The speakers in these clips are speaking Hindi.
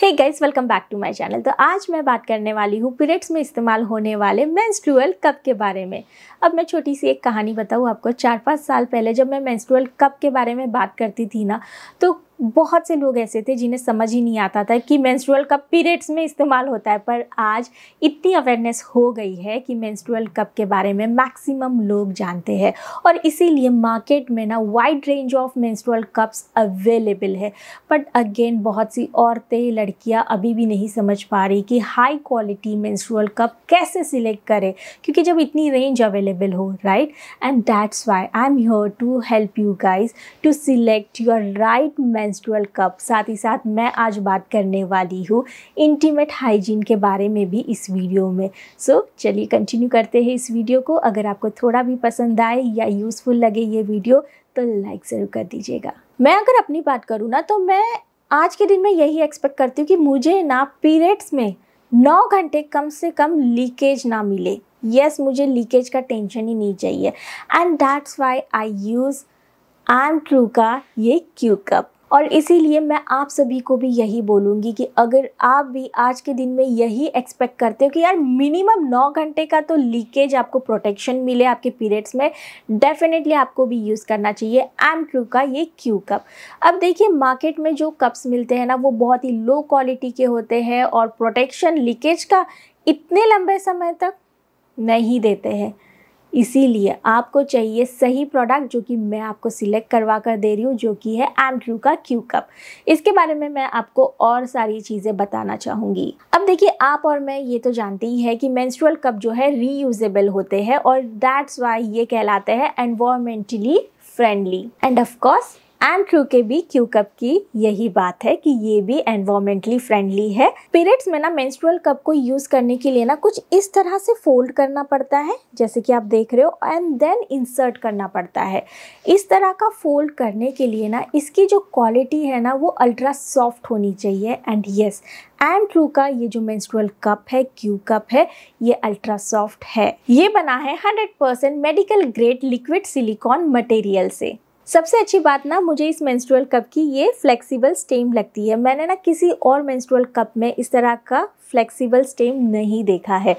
Hey guys welcome back to my channel तो आज मैं बात करने वाली हूँ पीरियड्स में इस्तेमाल होने वाले मेंस्ट्रुअल कप के बारे में अब मैं छोटी सी एक कहानी बताऊँ आपको चार पाँच साल पहले जब मैं मेंस्ट्रुअल कप के बारे में बात करती थी ना तो बहुत से लोग ऐसे थे जिन्हें समझ ही नहीं आता था कि मेंस्ट्रुअल कप पीरियड्स में इस्तेमाल होता है पर आज इतनी अवेयरनेस हो गई है कि मेंस्ट्रुअल कप के बारे में मैक्सिमम लोग जानते हैं और इसीलिए मार्केट में ना wide range of menstrual cups available है बट अगेन बहुत सी औरतें लड़कियां अभी भी नहीं समझ पा रही कि हाई क्वालिटी मेंस्ट्रुअल कप कैसे सिलेक्ट करें क्योंकि जब इतनी रेंज अवेलेबल हो right and that's why I am your to help you guys to select your right मैं मेंस्ट्रुअल कप साथ ही साथ मैं आज बात करने वाली हूँ इंटीमेट हाइजीन के बारे में भी इस वीडियो में सो so, चलिए कंटिन्यू करते हैं इस वीडियो को अगर आपको थोड़ा भी पसंद आए या यूज़फुल लगे ये वीडियो तो लाइक ज़रूर कर दीजिएगा मैं अगर अपनी बात करूँ ना तो मैं आज के दिन में यही एक्सपेक्ट करती हूँ कि मुझे ना पीरियड्स में नौ घंटे कम से कम लीकेज ना मिले यस yes, मुझे लीकेज का टेंशन ही नहीं चाहिए and that's why I use M true का ये क्यू कप और इसीलिए मैं आप सभी को भी यही बोलूँगी कि अगर आप भी आज के दिन में यही एक्सपेक्ट करते हो कि यार मिनिमम नौ घंटे का तो लीकेज आपको प्रोटेक्शन मिले आपके पीरियड्स में डेफिनेटली आपको भी यूज़ करना चाहिए एम क्यू का ये क्यू कप अब देखिए मार्केट में जो कप्स मिलते हैं ना वो बहुत ही लो क्वालिटी के होते हैं और प्रोटेक्शन लीकेज का इतने लंबे समय तक नहीं देते हैं इसीलिए आपको चाहिए सही प्रोडक्ट जो कि मैं आपको सिलेक्ट करवा कर दे रही हूँ जो कि है एमट्रू का क्यू कप इसके बारे में मैं आपको और सारी चीज़ें बताना चाहूँगी अब देखिए आप और मैं ये तो जानती ही है कि मेंस्ट्रुअल कप जो है रीयूजेबल होते हैं और दैट्स वाई ये कहलाते हैं environmentally friendly and of course and true के भी क्यू कप की यही बात है कि ये भी एनवायरमेंटली फ्रेंडली है पीरियड्स में ना मेंस्ट्रुअल कप को यूज़ करने के लिए ना कुछ इस तरह से फोल्ड करना पड़ता है जैसे कि आप देख रहे हो एंड देन इंसर्ट करना पड़ता है इस तरह का फोल्ड करने के लिए ना इसकी जो क्वालिटी है ना वो अल्ट्रा सॉफ्ट होनी चाहिए एंड येस एंड ट्रू का ये जो मेंस्ट्रुअल कप है क्यू कप है ये अल्ट्रा सॉफ्ट है ये बना है 100% medical grade liquid silicone material से सबसे अच्छी बात ना मुझे इस मेंस्ट्रुअल कप की ये फ्लेक्सिबल स्टेम लगती है मैंने ना किसी और मेंस्ट्रुअल कप में इस तरह का फ्लेक्सिबल स्टेम नहीं देखा है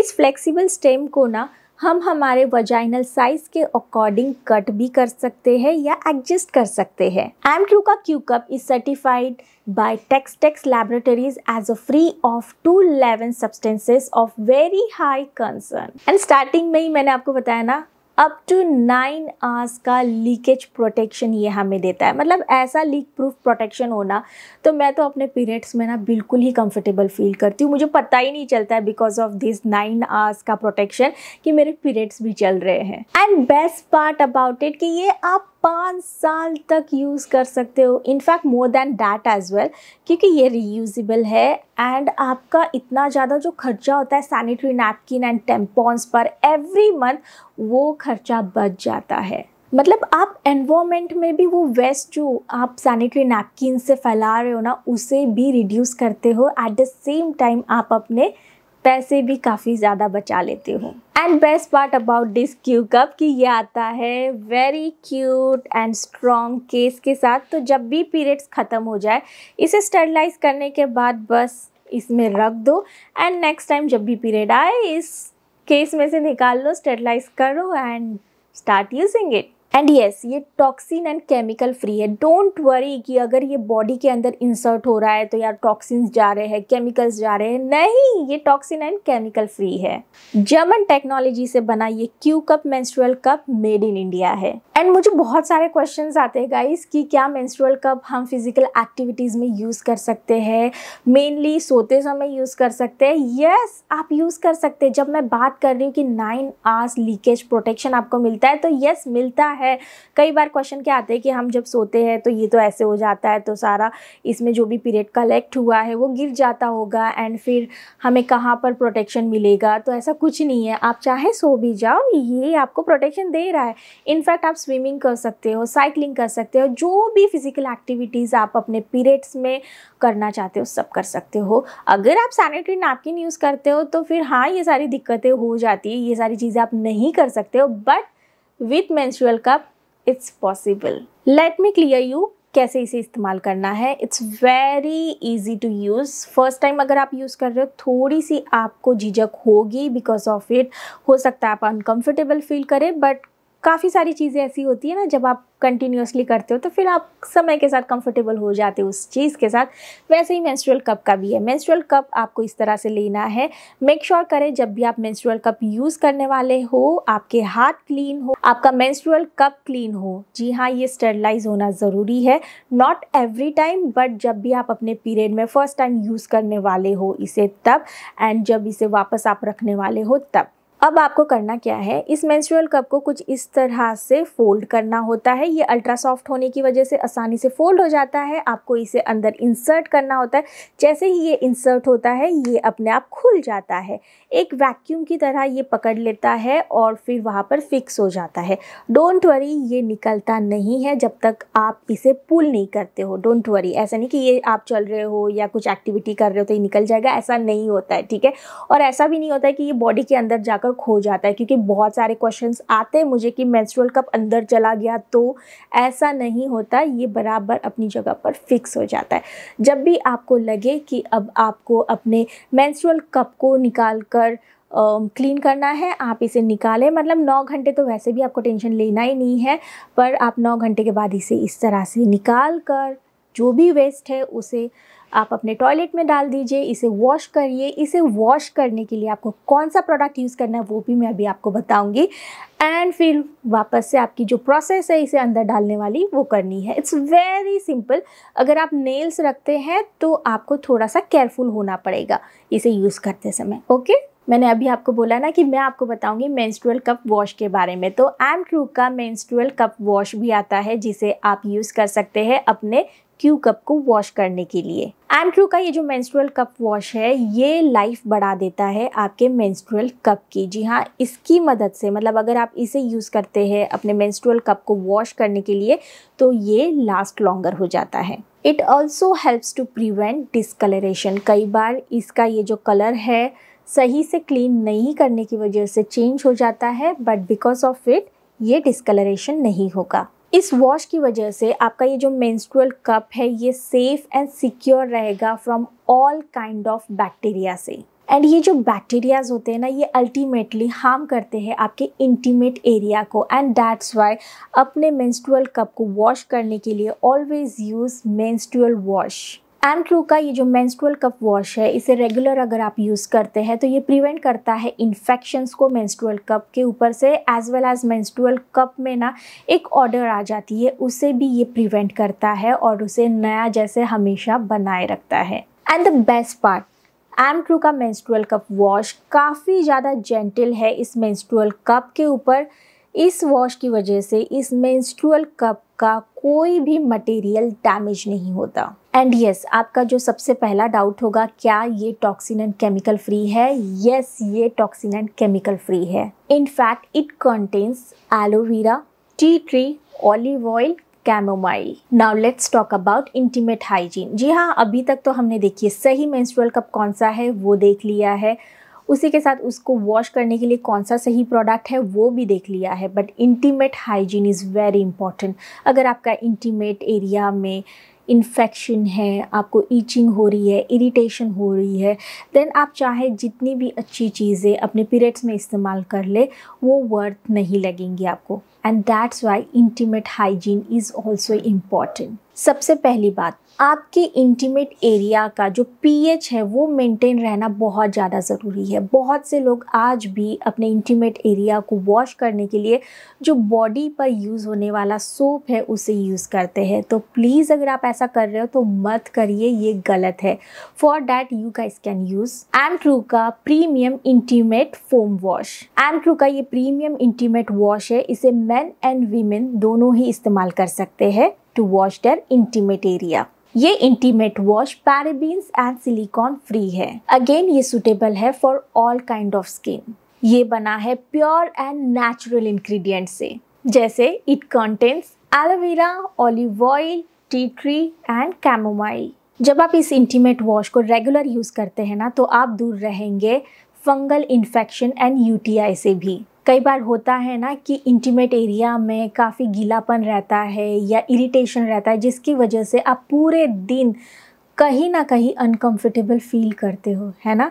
इस फ्लेक्सिबल स्टेम को ना हम हमारे वजाइनल साइज के अकॉर्डिंग कट भी कर सकते हैं या एडजस्ट कर सकते हैं एम ट्रू का Q cup is certified by Textex as a free of two eleven substances of very high concern and starting में ही मैंने आपको बताया ना अप टू नाइन आवर्स का लीकेज प्रोटेक्शन ये हमें देता है मतलब ऐसा लीक प्रूफ प्रोटेक्शन होना तो मैं तो अपने पीरियड्स में ना बिल्कुल ही कंफर्टेबल फील करती हूँ मुझे पता ही नहीं चलता है because of this nine hours का प्रोटेक्शन कि मेरे पीरियड्स भी चल रहे हैं and best part about it कि ये आप पाँच साल तक यूज़ कर सकते हो in fact more than that as well क्योंकि ये रीयूजबल है एंड आपका इतना ज़्यादा जो खर्चा होता है सैनिटरी नैपकिन एंड टेम्पॉन्स पर एवरी मंथ वो खर्चा बच जाता है मतलब आप एनवायरमेंट में भी वो वेस्ट जो आप सैनिटरी नैपकिन से फैला रहे हो ना उसे भी रिड्यूस करते हो एट द सेम टाइम आप अपने पैसे भी काफ़ी ज़्यादा बचा लेते हो and best part about this Q cup कि ये आता है very cute and strong case के साथ तो जब भी पीरियड्स ख़त्म हो जाए इसे स्टरलाइज करने के बाद बस इसमें रख दो एंड नेक्स्ट टाइम जब भी पीरियड आए इस केस में से निकाल लो स्टरलाइज करो and start using it and yes ये टॉक्सिन एंड केमिकल फ्री है डोंट वरी कि अगर ये बॉडी के अंदर इंसर्ट हो रहा है तो यार टॉक्सिन जा रहे हैं केमिकल्स जा रहे हैं नहीं ये टॉक्सिन एंड केमिकल फ्री है जर्मन टेक्नोलॉजी से बना ये Q cup menstrual cup made in India है एंड मुझे बहुत सारे क्वेश्चन आते हैं गाइस कि क्या मेंस्ट्रुअल कप हम फिजिकल एक्टिविटीज़ में यूज़ कर सकते हैं मेनली सोते समय यूज़ कर सकते हैं यस yes, आप यूज़ कर सकते हैं जब मैं बात कर रही हूँ कि नाइन आवर्स लीकेज प्रोटेक्शन आपको मिलता है तो यस yes, मिलता है है कई बार क्वेश्चन क्या आते हैं कि हम जब सोते हैं तो ये तो ऐसे हो जाता है तो सारा इसमें जो भी पीरियड कलेक्ट हुआ है वो गिर जाता होगा एंड फिर हमें कहाँ पर प्रोटेक्शन मिलेगा तो ऐसा कुछ नहीं है आप चाहे सो भी जाओ ये आपको प्रोटेक्शन दे रहा है इनफैक्ट आप स्विमिंग कर सकते हो साइकिलिंग कर सकते हो जो भी फिज़िकल एक्टिविटीज़ आप अपने पीरियड्स में करना चाहते हो सब कर सकते हो अगर आप सैनिटरी नैपकिन यूज़ करते हो तो फिर हाँ ये सारी दिक्कतें हो जाती है ये सारी चीज़ें आप नहीं कर सकते हो but with menstrual cup it's possible let me clear you कैसे इसे इस्तेमाल करना है it's very easy to use first time अगर आप यूज़ कर रहे हो थोड़ी सी आपको झिझक होगी बिकॉज ऑफ इट हो सकता है आप अनकम्फर्टेबल फील करें बट काफ़ी सारी चीज़ें ऐसी होती है ना जब आप कंटिन्यूसली करते हो तो फिर आप समय के साथ कंफर्टेबल हो जाते हो उस चीज़ के साथ वैसे ही मेंस्ट्रुअल कप का भी है मेंस्ट्रुअल कप आपको इस तरह से लेना है मेक श्योर sure करें जब भी आप मेंस्ट्रुअल कप यूज़ करने वाले हो आपके हाथ क्लीन हो आपका मेंस्ट्रुअल कप क्लीन हो जी हाँ ये स्टरलाइज होना ज़रूरी है नॉट एवरी टाइम बट जब भी आप अपने पीरियड में फ़र्स्ट टाइम यूज़ करने वाले हो इसे तब एंड जब इसे वापस आप रखने वाले हो तब अब आपको करना क्या है इस मेंस्ट्रुअल कप को कुछ इस तरह से फोल्ड करना होता है ये अल्ट्रा सॉफ्ट होने की वजह से आसानी से फोल्ड हो जाता है आपको इसे अंदर इंसर्ट करना होता है जैसे ही ये इंसर्ट होता है ये अपने आप खुल जाता है एक वैक्यूम की तरह ये पकड़ लेता है और फिर वहाँ पर फिक्स हो जाता है डोंट वरी ये निकलता नहीं है जब तक आप इसे पुल नहीं करते हो डोंट वरी ऐसा नहीं कि ये आप चल रहे हो या कुछ एक्टिविटी कर रहे हो तो ये निकल जाएगा ऐसा नहीं होता है ठीक है और ऐसा भी नहीं होता है कि ये बॉडी के अंदर जाकर जाकर खो जाता है क्योंकि बहुत सारे क्वेश्चंस आते हैं मुझे कि मेंस्ट्रुअल कप अंदर चला गया तो ऐसा नहीं होता ये बराबर अपनी जगह पर फिक्स हो जाता है जब भी आपको लगे कि अब आपको अपने मेंस्ट्रुअल कप को निकाल कर क्लीन uh, करना है आप इसे निकालें मतलब नौ घंटे तो वैसे भी आपको टेंशन लेना ही नहीं है पर आप नौ घंटे के बाद इसे इस तरह से निकाल कर जो भी वेस्ट है उसे आप अपने टॉयलेट में डाल दीजिए इसे वॉश करिए इसे वॉश करने के लिए आपको कौन सा प्रोडक्ट यूज़ करना है वो भी मैं अभी आपको बताऊंगी एंड फिर वापस से आपकी जो प्रोसेस है इसे अंदर डालने वाली वो करनी है इट्स वेरी सिंपल अगर आप नेल्स रखते हैं तो आपको थोड़ा सा केयरफुल होना पड़ेगा इसे यूज़ करते समय ओके okay? मैंने अभी आपको बोला ना कि मैं आपको बताऊंगी मेंस्ट्रुअल कप वॉश के बारे में तो एम ट्रू का मेंस्ट्रुअल कप वॉश भी आता है जिसे आप यूज़ कर सकते हैं अपने क्यू कप को वॉश करने के लिए एमट्रू का ये जो मेंस्ट्रुअल कप वॉश है ये लाइफ बढ़ा देता है आपके मेंस्ट्रुअल कप की जी हाँ इसकी मदद से मतलब अगर आप इसे यूज़ करते हैं अपने मेंस्ट्रुअल कप को वॉश करने के लिए तो ये लास्ट लॉन्गर हो जाता है it also helps to prevent discolouration कई बार इसका ये जो कलर है सही से क्लीन नहीं करने की वजह से चेंज हो जाता है बट बिकॉज ऑफ इट ये डिसकलरेशन नहीं होगा इस वॉश की वजह से आपका ये जो मेंस्ट्रुअल कप है ये सेफ एंड सिक्योर रहेगा from all kind of bacteria से एंड ये जो बैक्टीरियाज होते हैं ना ये अल्टीमेटली हार्म करते हैं आपके इंटीमेट एरिया को एंड दैट्स वाई अपने मेंस्ट्रुअल कप को वॉश करने के लिए always use menstrual wash M true का ये जो मेंस्ट्रुअल कप वॉश है इसे रेगुलर अगर आप यूज़ करते हैं तो ये प्रिवेंट करता है इन्फेक्शंस को मेंस्ट्रुअल कप के ऊपर से as well as menstrual cup में ना एक ऑर्डर आ जाती है उसे भी ये प्रिवेंट करता है और उसे नया जैसे हमेशा बनाए रखता है and the best part M true का मेंस्ट्रुअल कप वॉश काफ़ी ज़्यादा जेंटल है इस मेंस्ट्रुअल कप के ऊपर इस वॉश की वजह से इस मेंस्ट्रुअल कप का कोई भी मटेरियल डैमेज नहीं होता एंड यस yes, आपका जो सबसे पहला डाउट होगा क्या ये टॉक्सिन एंड केमिकल फ्री है यस yes, ये टॉक्सिन एंड केमिकल फ्री है in fact it contains aloe vera tea tree olive oil chamomile now let's talk about intimate hygiene जी हाँ अभी तक तो हमने देखिए सही मेंस्ट्रुअल कप कौन सा है वो देख लिया है उसी के साथ उसको वॉश करने के लिए कौन सा सही प्रोडक्ट है वो भी देख लिया है but intimate hygiene is very important अगर आपका इंटीमेट एरिया में इन्फेक्शन है आपको ईचिंग हो रही है इरिटेशन हो रही है देन आप चाहे जितनी भी अच्छी चीज़ें अपने पीरियड्स में इस्तेमाल कर ले वो वर्थ नहीं लगेंगी आपको and that's why intimate hygiene is also important सबसे पहली बात आपके इंटीमेट एरिया का जो पीएच है वो मेंटेन रहना बहुत ज़्यादा ज़रूरी है बहुत से लोग आज भी अपने इंटीमेट एरिया को वॉश करने के लिए जो बॉडी पर यूज़ होने वाला सोप है उसे यूज़ करते हैं तो प्लीज़ अगर आप ऐसा कर रहे हो तो मत करिए ये गलत है for that you guys can use M true का premium intimate foam wash M true का ये प्रीमियम इंटीमेट वॉश है इसे मैन एंड वीमेन दोनों ही इस्तेमाल कर सकते हैं to wash their intimate area. ये intimate wash parabens and silicone free है अगेन ये सुटेबल है for all kind of skin ये बना है प्योर एंड नेचुरल इंग्रेडिएंट से जैसे it contains aloe vera olive oil tea tree and chamomile जब आप इस इंटीमेट वॉश को रेगुलर यूज़ करते हैं ना तो आप दूर रहेंगे फंगल इन्फेक्शन एंड यूटीआई से भी कई बार होता है ना कि इंटीमेट एरिया में काफ़ी गीलापन रहता है या इरिटेशन रहता है जिसकी वजह से आप पूरे दिन कहीं ना कहीं अनकंफर्टेबल फील करते हो है ना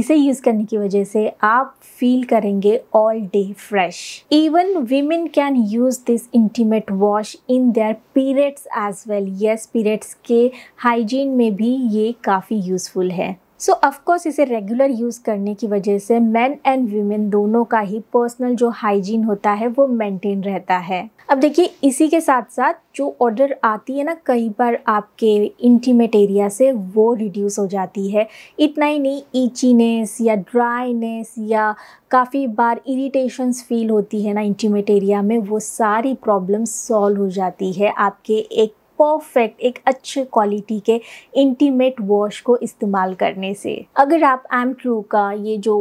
इसे यूज़ करने की वजह से आप फील करेंगे all day fresh even women can use this intimate wash in their periods as well yes periods के हाइजीन में भी ये काफ़ी यूज़फुल है सो so, ऑफकोर्स इसे रेगुलर यूज़ करने की वजह से मैन एंड वीमेन दोनों का ही पर्सनल जो हाइजीन होता है वो मेंटेन रहता है अब देखिए इसी के साथ साथ जो ऑर्डर आती है ना कई बार आपके इंटीमेट एरिया से वो रिड्यूस हो जाती है इतना ही नहीं ईचीनेस या ड्राइनेस या काफ़ी बार इरिटेशंस फील होती है ना इंटीमेट एरिया में वो सारी प्रॉब्लम सॉल्व हो जाती है आपके एक परफेक्ट एक अच्छे क्वालिटी के इंटीमेट वॉश को इस्तेमाल करने से अगर आप एम ट्रू का ये जो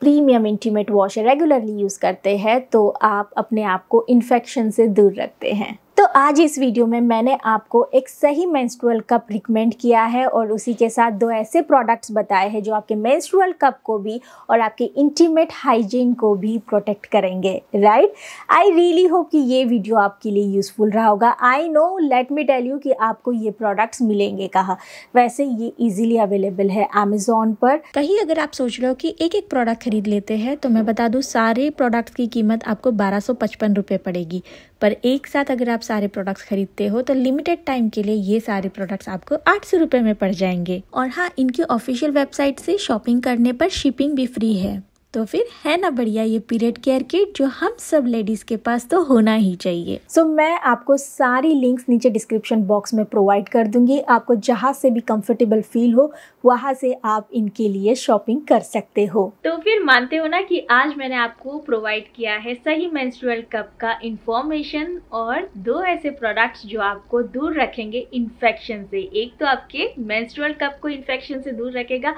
premium intimate wash regularly use करते हैं तो आप अपने आप को इन्फेक्शन से दूर रखते हैं आज इस वीडियो में मैंने आपको एक सही मेंस्ट्रुअल कप रिकमेंड किया है और उसी के साथ दो ऐसे प्रोडक्ट्स बताए हैं जो आपके मेंस्ट्रुअल कप को भी और आपके इंटीमेट हाइजीन को भी प्रोटेक्ट करेंगे राइट आई रियली होप कि ये वीडियो आपके लिए यूज़फुल रहा होगा I know let me tell you कि आपको ये प्रोडक्ट्स मिलेंगे कहाँ वैसे ये ईजिली अवेलेबल है अमेजोन पर कहीं अगर आप सोच रहे हो कि एक एक प्रोडक्ट खरीद लेते हैं तो मैं बता दूँ सारे प्रोडक्ट्स की कीमत आपको बारह सौ पचपन रुपये पड़ेगी पर एक साथ अगर आप सारे प्रोडक्ट्स खरीदते हो तो लिमिटेड टाइम के लिए ये सारे प्रोडक्ट्स आपको आठ सौ रुपये में पड़ जाएंगे और हाँ इनकी ऑफिशियल वेबसाइट से शॉपिंग करने पर शिपिंग भी फ्री है तो फिर है ना बढ़िया ये पीरियड केयर किट जो हम सब लेडीज़ के पास तो होना ही चाहिए सो so, मैं आपको सारी लिंक्स नीचे डिस्क्रिप्शन बॉक्स में प्रोवाइड कर दूंगी आपको जहाँ से भी कंफर्टेबल फील हो वहाँ से आप इनके लिए शॉपिंग कर सकते हो तो फिर मानते हो ना कि आज मैंने आपको प्रोवाइड किया है सही मेंस्ट्रुअल कप का इंफॉर्मेशन और दो ऐसे प्रोडक्ट जो आपको दूर रखेंगे इन्फेक्शन से एक तो आपके मेंस्ट्रुअल कप को इन्फेक्शन से दूर रखेगा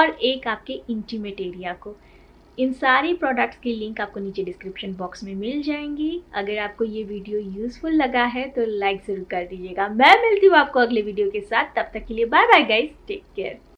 और एक आपके इंटीमेट एरिया को इन सारी प्रोडक्ट्स की लिंक आपको नीचे डिस्क्रिप्शन बॉक्स में मिल जाएंगी अगर आपको ये वीडियो यूजफुल लगा है तो लाइक ज़रूर कर दीजिएगा मैं मिलती हूँ आपको अगले वीडियो के साथ तब तक के लिए bye bye guys take care